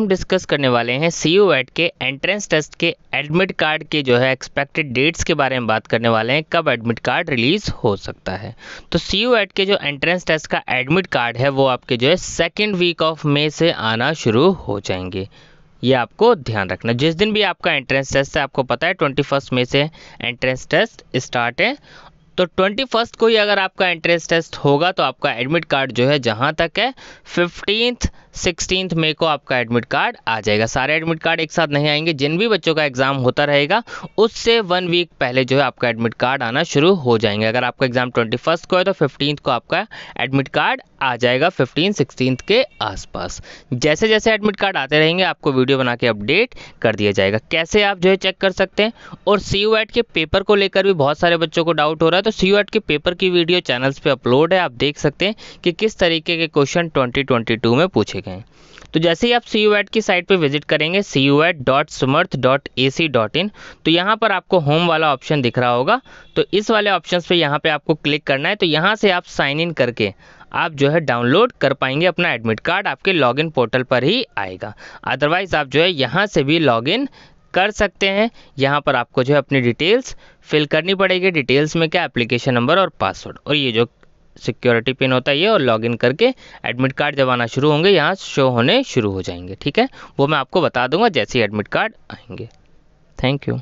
हम डिस्कस करने वाले हैं सी यू एट के एंट्रेंस टेस्ट के एडमिट कार्ड के जो है एक्सपेक्टेड डेट्स के बारे में बात करने वाले हैं कब एडमिट कार्ड रिलीज हो सकता है तो सी यू एट के जो एंट्रेंस टेस्ट का एडमिट कार्ड है वो आपके जो है सेकेंड वीक ऑफ मे से आना शुरू हो जाएंगे ये आपको ध्यान रखना जिस दिन भी आपका एंट्रेंस टेस्ट है आपको पता है ट्वेंटी फर्स्ट मे से एंट्रेंस टेस्ट स्टार्ट है तो ट्वेंटी फर्स्ट को ही अगर आपका एंट्रेंस टेस्ट होगा तो आपका एडमिट कार्ड जो है जहाँ तक है फिफ्टींथ सिक्सटींथ मे को आपका एडमिट कार्ड आ जाएगा सारे एडमिट कार्ड एक साथ नहीं आएंगे जिन भी बच्चों का एग्जाम होता रहेगा उससे वन वीक पहले जो है आपका एडमिट कार्ड आना शुरू हो जाएंगे अगर आपका एग्जाम ट्वेंटी फर्स्ट को है तो फिफ्टींथ को आपका एडमिट कार्ड आ जाएगा फिफ्टीन सिक्सटीन के आसपास जैसे जैसे एडमिट कार्ड आते रहेंगे आपको वीडियो बना के अपडेट कर दिया जाएगा कैसे आप जो है चेक कर सकते हैं और सी यू के पेपर को लेकर भी बहुत सारे बच्चों को डाउट हो रहा है तो सी यू के पेपर की वीडियो चैनल्स पर अपलोड है आप देख सकते हैं कि किस तरीके के क्वेश्चन ट्वेंटी में पूछे गए तो जैसे ही आप सी यू की साइट पर विजिट करेंगे C U dot Samarth dot A C dot in तो यहाँ पर आपको होम वाला ऑप्शन दिख रहा होगा तो इस वाले ऑप्शन पर यहाँ पर आपको क्लिक करना है तो यहाँ से आप साइन इन करके आप जो है डाउनलोड कर पाएंगे अपना एडमिट कार्ड आपके लॉगिन पोर्टल पर ही आएगा अदरवाइज़ आप जो है यहाँ से भी लॉगिन कर सकते हैं यहाँ पर आपको जो है अपनी डिटेल्स फिल करनी पड़ेगी डिटेल्स में क्या एप्लीकेशन नंबर और पासवर्ड और ये जो सिक्योरिटी पिन होता है ये और लॉगिन करके एडमिट कार्ड जब आना शुरू होंगे यहाँ शो होने शुरू हो जाएंगे ठीक है वो मैं आपको बता दूंगा जैसे ही एडमिट कार्ड आएंगे थैंक यू